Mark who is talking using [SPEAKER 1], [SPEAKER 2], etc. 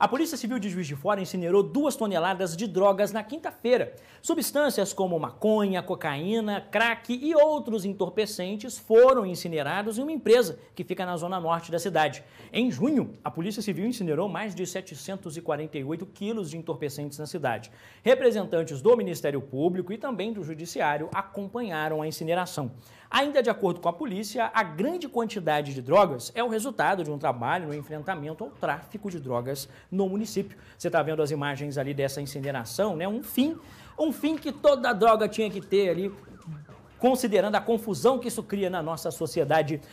[SPEAKER 1] A Polícia Civil de Juiz de Fora incinerou duas toneladas de drogas na quinta-feira. Substâncias como maconha, cocaína, crack e outros entorpecentes foram incinerados em uma empresa que fica na zona norte da cidade. Em junho, a Polícia Civil incinerou mais de 748 quilos de entorpecentes na cidade. Representantes do Ministério Público e também do Judiciário acompanharam a incineração. Ainda de acordo com a polícia, a grande quantidade de drogas é o resultado de um trabalho no enfrentamento ao tráfico de drogas no município. Você está vendo as imagens ali dessa incineração, né? Um fim, um fim que toda droga tinha que ter ali, considerando a confusão que isso cria na nossa sociedade.